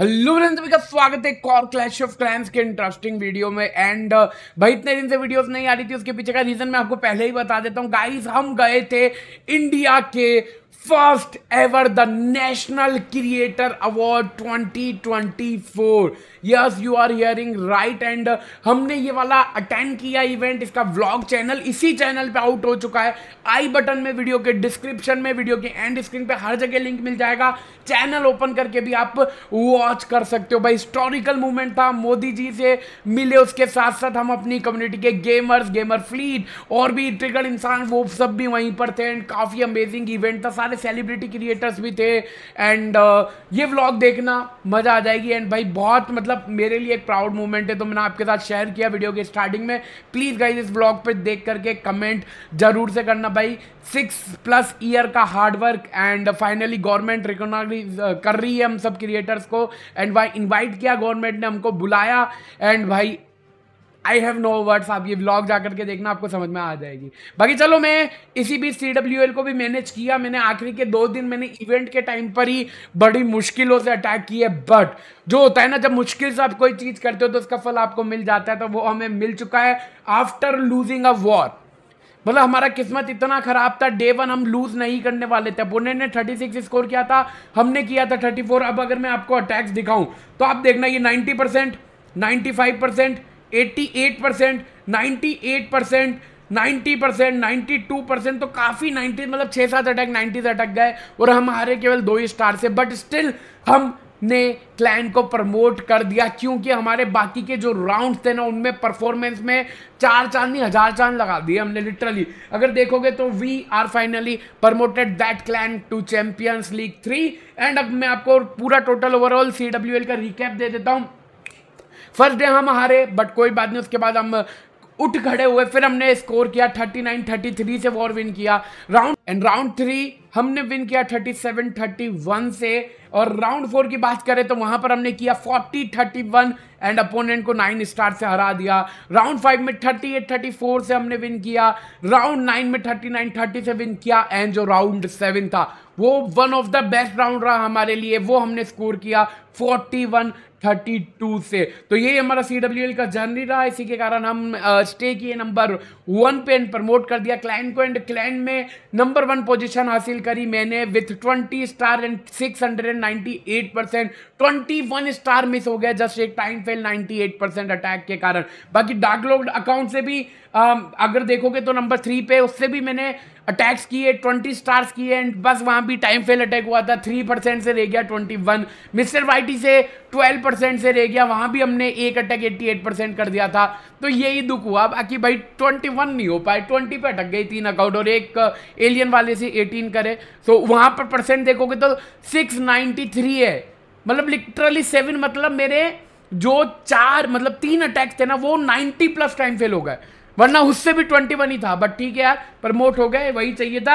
hello सभी का स्वागत है कॉर क्लैश ऑफ क्लैंस के इंटरेस्टिंग वीडियो में एंड uh, भाई इतने दिन से वीडियोस नहीं आ रही थी उसके पीछे का रीज़न मैं आपको पहले ही बता देता हूँ गाइस हम गए थे इंडिया के first ever the national creator award 2024 yes you are hearing right and हमने ये वाला अटेंड किया इवेंट इसका व्लॉग चैनल इसी चैनल पे आउट हो चुका है आई बटन में वीडियो के डिस्क्रिप्शन में वीडियो के एंड स्क्रीन पे हर जगह लिंक मिल जाएगा चैनल ओपन करके भी आप वॉच कर सकते हो भाई हिस्टोरिकल मूवमेंट था मोदी जी से मिले उसके साथ साथ हम अपनी कम्युनिटी के गेमर्स गेमर फ्लीट और भी ट्रिगर इंसान वो सब भी वहीं पर थे एंड काफ़ी अमेजिंग इवेंट था सारे सेलिब्रिटी क्रिएटर्स भी थे एंड uh, ये व्लॉग देखना मज़ा आ जाएगी एंड भाई बहुत मतलब मेरे लिए एक प्राउड मोमेंट है तो मैंने आपके साथ शेयर किया वीडियो के स्टार्टिंग में प्लीज़ गाइज इस व्लॉग पर देख करके कमेंट जरूर से करना भाई सिक्स प्लस ईयर का hard work and finally government recognise कर रही है हम सब क्रिएटर्स को एंड भाई इन्वाइट किया गवर्नमेंट ने हमको बुलाया एंड भाई आई हैव नो वर्ड्स आप ये ब्लॉग जा करके देखना आपको समझ में आ जाएगी बाकी चलो मैं इसी बीच सी डब्ल्यू एल को भी मैनेज किया मैंने आखिरी के दो दिन मैंने इवेंट के टाइम पर ही बड़ी मुश्किलों से अटैक की है बट जो होता है ना जब मुश्किल से आप कोई चीज़ करते हो तो उसका फल आपको मिल जाता है तो वो हमें मिल चुका है आफ्टर लूजिंग अ वॉर मतलब हमारा किस्मत इतना खराब था डे वन हम लूज नहीं करने वाले थे अपोनेंट ने 36 स्कोर किया था हमने किया था 34 अब अगर मैं आपको अटैक्स दिखाऊं तो आप देखना ये 90 percent ninety percent 88 percent ninety eight percent ninety percent ninety two percent तो काफ़ी नाइन्टी मतलब छः सात अटैक नाइन्टी से अटक गए और हमारे केवल दो ही स्टार से बट स्टिल हम ने क्लाइन को प्रमोट कर दिया क्योंकि हमारे बाकी के जो राउंड थे ना उनमें परफॉर्मेंस में चार नहीं हजार चांद लगा दिए हमने लिटरली अगर देखोगे तो we are finally promoted that climb to champions league three and अब मैं आपको पूरा टोटल ओवरऑल सी का रिकैप दे देता हूँ फर्स्ट डे हम हारे बट कोई बात नहीं उसके बाद हम उठ खड़े हुए फिर हमने स्कोर किया 39 33 से वॉर विन किया राउंड एंड राउंड थ्री हमने विन किया 37 31 से और राउंड फोर की बात करें तो वहां पर हमने किया 40 31 एंड अपोनेंट को नाइन स्टार से हरा दिया राउंड फाइव में 38 34 से हमने विन किया राउंड नाइन में 39 30 से विन किया एंड जो राउंड सेवन था वो one of the best round रहा हमारे लिए वो हमने स्कोर किया 41 थर्टी टू से तो ये हमारा सी डब्ल्यू एल का जर्नी रहा इसी के कारण हम स्टे किए नंबर वन पे एंड प्रमोट कर दिया क्लाइंट को एंड क्लाइंट में नंबर वन पोजीशन हासिल करी मैंने with twenty star and six hundred and ninety eight percent twenty one star miss हो गया जस्ट एक time fail ninety eight percent attack के कारण बाकी डार्क अकाउंट से भी आ, अगर देखोगे तो नंबर थ्री पे उससे भी मैंने अटैक्स किए ट्वेंटी स्टार्स किए एंड बस वहाँ भी टाइम फेल अटैक हुआ था थ्री परसेंट से रह गया ट्वेंटी वन मिस्टर वाइटी से ट्वेल्व परसेंट से रह गया वहाँ भी हमने एक अटैक एट्टी एट परसेंट कर दिया था तो यही दुख हुआ बाकी भाई ट्वेंटी वन नहीं हो पाए ट्वेंटी पे अटक गई तीन अकाउंट और एक एलियन वाले से एटीन करे तो वहां पर परसेंट देखोगे तो सिक्स थ्री है मतलब लिटरली सेवन मतलब मेरे जो चार मतलब तीन अटैक्स थे ना वो नाइन्टी प्लस टाइम फेल हो गए वरना उससे भी ट्वेंटी वन ही था बट ठीक है यार प्रमोट हो गए वही चाहिए था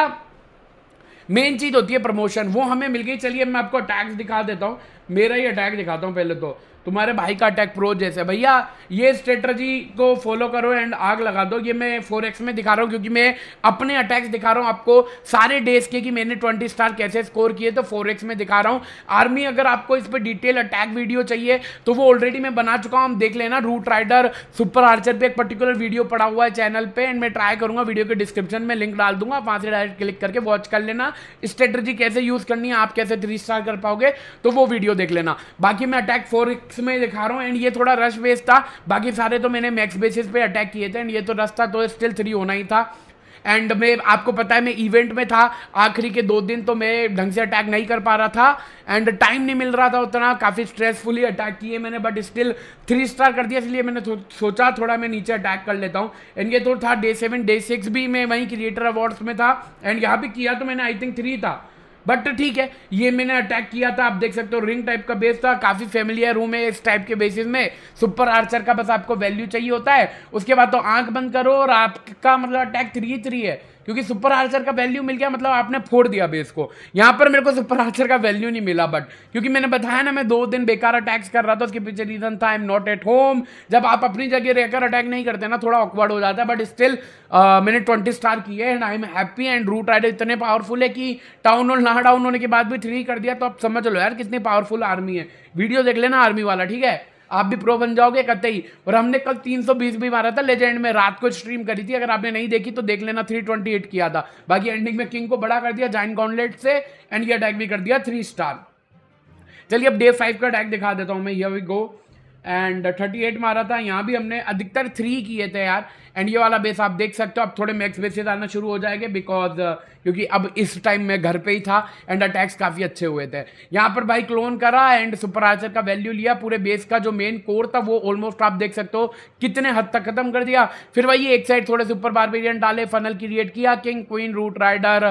मेन चीज़ होती है प्रमोशन वो हमें मिल गई चलिए मैं आपको अटैक्स दिखा देता हूँ मेरा ही अटैक दिखाता हूँ पहले तो तुम्हारे भाई का अटैक प्रो जैसे भैया ये स्ट्रेटजी को फॉलो करो एंड आग लगा दो ये मैं फोर एक्स में दिखा रहा हूँ क्योंकि मैं अपने अटैक्स दिखा रहा हूँ आपको सारे डेज के कि मैंने ट्वेंटी स्टार कैसे स्कोर किए तो फोर एक्स में दिखा रहा हूँ आर्मी अगर आपको इस पर डिटेल अटैक वीडियो चाहिए तो वो ऑलरेडी मैं बना चुका हूँ देख लेना रूट राइडर सुपर आर्चर पर एक पर्टिकुलर वीडियो पड़ा हुआ है चैनल पर एंड मैं ट्राई करूँगा वीडियो के डिस्क्रिप्शन में लिंक डाल दूंगा आप वहाँ से डायरेक्ट क्लिक करके वॉच कर लेना स्ट्रेटर्जी कैसे यूज़ करनी है आप कैसे थ्री स्टार कर पाओगे तो वो वीडियो देख लेना बाकी मैं अटैक फोर मैक्स में दिखा रहा हूँ एंड ये थोड़ा रश बेस था बाकी सारे तो मैंने मैक्स बेसिस पे अटैक किए थे एंड ये तो रश था तो स्टिल थ्री होना ही था एंड मैं आपको पता है मैं इवेंट में था आखिरी के दो दिन तो मैं ढंग से अटैक नहीं कर पा रहा था एंड टाइम नहीं मिल रहा था उतना काफ़ी स्ट्रेसफुली अटैक किए मैंने बट स्टिल थ्री स्टार कर दिया इसलिए मैंने सोचा थोड़ा मैं नीचे अटैक कर लेता हूँ एंड ये तो था डे सेवन डे सिक्स भी मैं वहीं क्रिएटर अवार्ड्स में था एंड यहाँ भी किया तो मैंने आई थिंक थ्री था बट ठीक है ये मैंने अटैक किया था आप देख सकते हो रिंग टाइप का बेस था काफ़ी फेमिलियर रूम है इस टाइप के बेसिस में सुपर आर्चर का बस आपको वैल्यू चाहिए होता है उसके बाद तो आंख बंद करो और आपका मतलब अटैक थ्री थ्री है क्योंकि सुपर आर्चर का वैल्यू मिल गया मतलब आपने फोड़ दिया बेस को यहाँ पर मेरे को सुपर आर्चर का वैल्यू नहीं मिला बट क्योंकि मैंने बताया ना मैं दो दिन बेकार अटैक्स कर रहा था उसके पीछे रीज़न था I am not at home जब आप अपनी जगह रहकर अटैक नहीं करते ना थोड़ा ऑकवर्ड हो जाता है बट स्टिल uh, मैंने ट्वेंटी स्टार किए and I am happy and root rider इतने पावरफुल है कि टाउन और ना डाउन होने के बाद भी थ्री कर दिया तो आप समझ लो यार कितनी पावरफुल आर्मी है वीडियो देख लेना आर्मी वाला ठीक है आप भी प्रो बन जाओगे कहते ही और हमने कल 320 भी मारा था लेजेंड में रात को स्ट्रीम करी थी अगर आपने नहीं देखी तो देख लेना 328 किया था बाकी एंडिंग में किंग को बड़ा कर दिया जाइन गॉन्डलेट से एंड ये अटैक भी कर दिया थ्री स्टार चलिए अब डे फाइव का अटैक दिखा देता हूँ मैं ये वी गो एंड थर्टी मारा था यहाँ भी हमने अधिकतर थ्री किए थे यार एंड ये वाला बेस आप देख सकते हो अब थोड़े मैक्स बेसिस आना शुरू हो जाएंगे बिकॉज uh, क्योंकि अब इस टाइम मैं घर पे ही था एंड अटैक्स काफ़ी अच्छे हुए थे यहाँ पर भाई क्लोन करा एंड सुपर आर्चर का वैल्यू लिया पूरे बेस का जो मेन कोर था वो ऑलमोस्ट आप देख सकते हो कितने हद तक खत्म कर दिया फिर वही एक साइड थोड़े सुपर बारबेरियन डाले फनल क्रिएट किया king queen root rider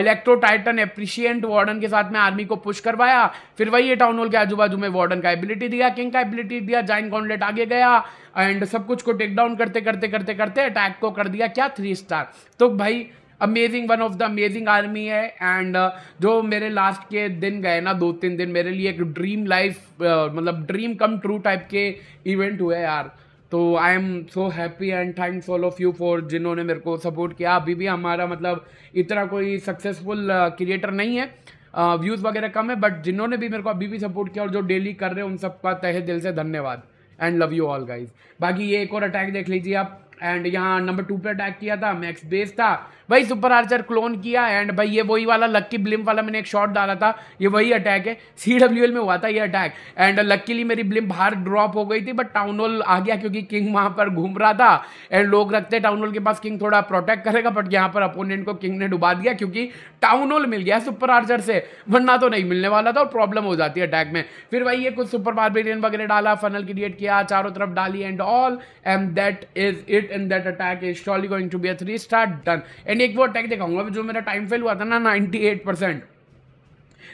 electro titan apprentice warden के साथ में आर्मी को पुश करवाया फिर वही टाउन हॉल के आजू बाजू में वार्डन का एबिलिटी दिया किंग का एबिलिटी दिया जाइन कॉन्लेट आगे गया एंड सब कुछ को टेक डाउन करते करते करते करते अटैक को कर दिया क्या थ्री स्टार तो भाई amazing one of the amazing army है एंड uh, जो मेरे लास्ट के दिन गए ना दो तीन दिन मेरे लिए एक ड्रीम लाइफ uh, मतलब ड्रीम कम ट्रू टाइप के इवेंट हुए यार तो I am so happy and thanks all of you for जिन्होंने मेरे को सपोर्ट किया अभी भी हमारा मतलब इतना कोई सक्सेसफुल क्रिएटर uh, नहीं है व्यूज़ uh, वगैरह कम है बट जिन्होंने भी मेरे को अभी भी सपोर्ट किया और जो डेली कर रहे हैं उन सबका तहे दिल से धन्यवाद and love you all guys बाकी ये एक और अटैक देख लीजिए आप एंड यहाँ नंबर टू पे अटैक किया था मैक्स बेस था भाई सुपर आर्चर क्लोन किया एंड भाई ये वही वाला लक्की ब्लिम वाला मैंने एक शॉट डाला था ये वही अटैक है सी डब्ल्यू एल में हुआ था ये अटैक एंड लक्कीली मेरी ब्लिम बाहर ड्रॉप हो गई थी बट टाउन हॉल आ गया क्योंकि किंग वहाँ पर घूम रहा था एंड लोग रखते टाउन हॉल के पास किंग थोड़ा प्रोटेक्ट करेगा बट यहाँ पर अपोनेंट को किंग ने डुबा दिया क्योंकि टाउन हॉल मिल गया सुपर आर्चर से वरना तो नहीं मिलने वाला था और प्रॉब्लम हो जाती है अटैक में फिर वही ये कुछ सुपर बारबेरियन वगैरह डाला फनल क्रिएट किया चारों तरफ डाली and all and that is it in that attack is totally going to be a three star done and एक वो अटैक दिखाऊंगा जो मेरा टाइम फेल हुआ था ना नाइनटी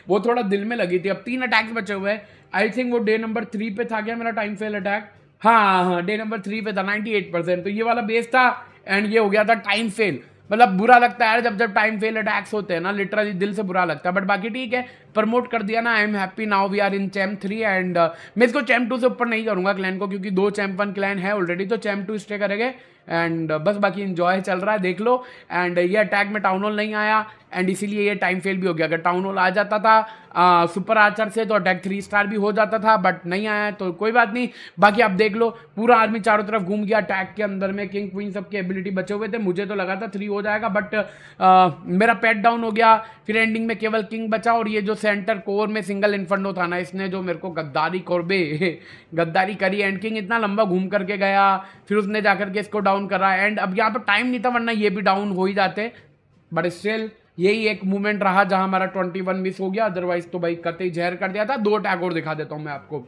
वो थोड़ा दिल में लगी थी अब तीन अटैक्स बचे हुए आई थिंक वो डे नंबर थ्री पे था क्या मेरा टाइम फेल अटैक हाँ हाँ डे नंबर थ्री पे था नाइन्टी एट परसेंट तो ये वाला बेस था एंड ये हो गया था टाइम फेल मतलब बुरा लगता है यार जब जब टाइम फेल अटैक्स होते हैं ना लिटरली दिल से बुरा लगता है बट बाकी ठीक है प्रमोट कर दिया ना I am happy now we are in champ three and मैं इसको चैम टू से ऊपर नहीं करूँगा क्लैन को क्योंकि दो चैम्प वन क्लैन है ऑलरेडी तो चैम टू स्टे करेंगे एंड uh, बस बाकी इन्जॉय चल रहा है देख लो एंड uh, ये अटैक में टाउन हॉल नहीं आया एंड इसीलिए ये टाइम फेल भी हो गया अगर टाउन हॉल आ जाता था आ, सुपर आर्चर से तो अटैक थ्री स्टार भी हो जाता था बट नहीं आया तो कोई बात नहीं बाकी आप देख लो पूरा आर्मी चारों तरफ घूम गया अटैक के अंदर में किंग क्वीन सबके एबिलिटी बचे हुए थे मुझे तो लगा था थ्री हो जाएगा बट आ, uh, मेरा पेट डाउन हो गया फिर एंडिंग में केवल किंग बचा और ये जो सेंटर कोर में सिंगल इन्फंडो था ना इसने जो मेरे को गद्दारी कोरबे गद्दारी करी एंड किंग इतना लंबा घूम करके गया फिर उसने जा करके इसको डाउन करा एंड अब यहाँ पर टाइम नहीं था वरना ये भी डाउन हो ही जाते बट स्टिल यही एक मूवमेंट रहा जहाँ हमारा ट्वेंटी वन मिस हो गया अदरवाइज तो भाई कतई जहर कर दिया था दो अटैक और दिखा देता हूँ मैं आपको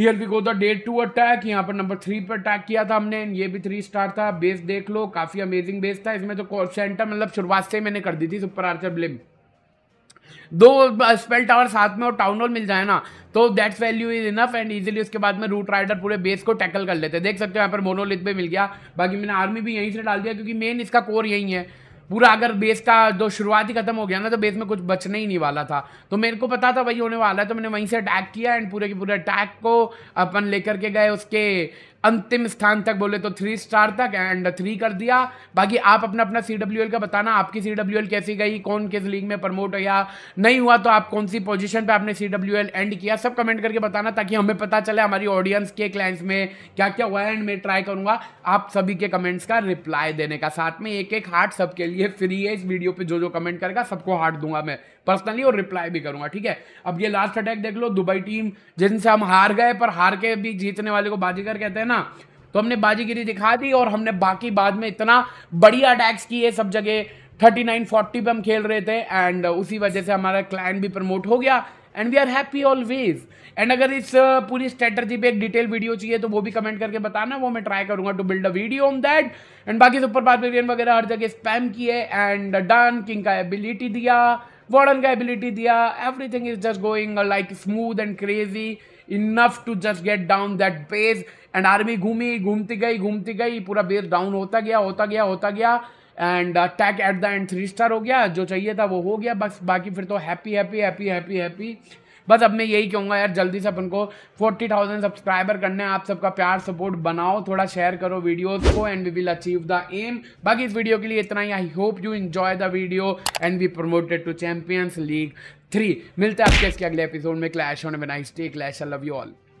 here we go the date to attack यहाँ पर नंबर थ्री पर अटैक किया था हमने ये भी थ्री स्टार था बेस देख लो काफ़ी अमेजिंग बेस था इसमें तो सेंटर मतलब शुरुआत से मैंने कर दी थी सुपर आर्चर ब्लिम दो स्पेल टावर साथ में और टाउन हॉल मिल जाए ना तो that's value is enough and easily उसके बाद में रूट राइडर पूरे बेस को टैकल कर लेते हैं देख सकते हो यहाँ पर मोनोलिथ पे मिल गया बाकी मैंने आर्मी भी यहीं से डाल दिया क्योंकि मेन इसका कोर यही है पूरा अगर बेस का जो शुरुआत ही खत्म हो गया ना तो बेस में कुछ बचने ही नहीं वाला था तो मेरे को पता था वही होने वाला है तो मैंने वहीं से अटैक किया एंड पूरे के पूरे अटैक को अपन लेकर के गए उसके अंतिम स्थान तक बोले तो थ्री स्टार तक एंड थ्री कर दिया बाकी आप अपना अपना सी डब्ल्यू एल का बताना आपकी सी डब्ल्यू एल कैसी गई कौन किस लीग में प्रमोट हुआ नहीं हुआ तो आप कौन सी पोजीशन पे आपने सी डब्ल्यू एल एंड किया सब कमेंट करके बताना ताकि हमें पता चले हमारी ऑडियंस के क्लाइंट्स में क्या क्या हुआ एंड मैं ट्राई करूंगा आप सभी के कमेंट्स का रिप्लाई देने का साथ में एक एक हार्ट सबके लिए फ्री है इस वीडियो पर जो जो कमेंट करेगा सबको हार्ट दूंगा मैं पर्सनली और रिप्लाई भी करूंगा ठीक है अब ये लास्ट अटैक देख लो दुबई टीम जिनसे हम हार गए पर हार के भी जीतने वाले को बाजीगर कहते हैं ना तो हमने बाजीगिरी दिखा दी और हमने बाकी बाद में इतना बढ़िया अटैक्स किए सब जगह थर्टी नाइन फोर्टी पे हम खेल रहे थे एंड उसी वजह से हमारा क्लाइंट भी प्रमोट हो गया and we are happy always and अगर इस पूरी स्ट्रेटर्जी पे एक डिटेल वीडियो चाहिए तो वो भी कमेंट करके बताना वो मैं ट्राई करूंगा to build a video on that and बाकी सुपर पार्ट वगैरह हर जगह स्पैम किए एंड डन किंग का एबिलिटी दिया वॉर्डन का एबिलिटी दिया everything is just going like smooth and crazy enough to just get down that base and army घूमी घूमती गई घूमती गई पूरा बेस डाउन होता गया होता गया होता गया and attack at the end three star हो गया जो चाहिए था वो हो गया बस बाकी फिर तो happy happy happy happy happy बस अब मैं यही कहूँगा यार जल्दी से अपन को फोर्टी थाउजेंड सब्सक्राइबर करने आप सबका प्यार सपोर्ट बनाओ थोड़ा शेयर करो वीडियो को and we will achieve the aim बाकी इस वीडियो के लिए इतना ही I hope you enjoy the video and we promoted to champions league three मिलते हैं आपके इसके अगले एपिसोड में क्लैश होने बनाई stay clash I love you all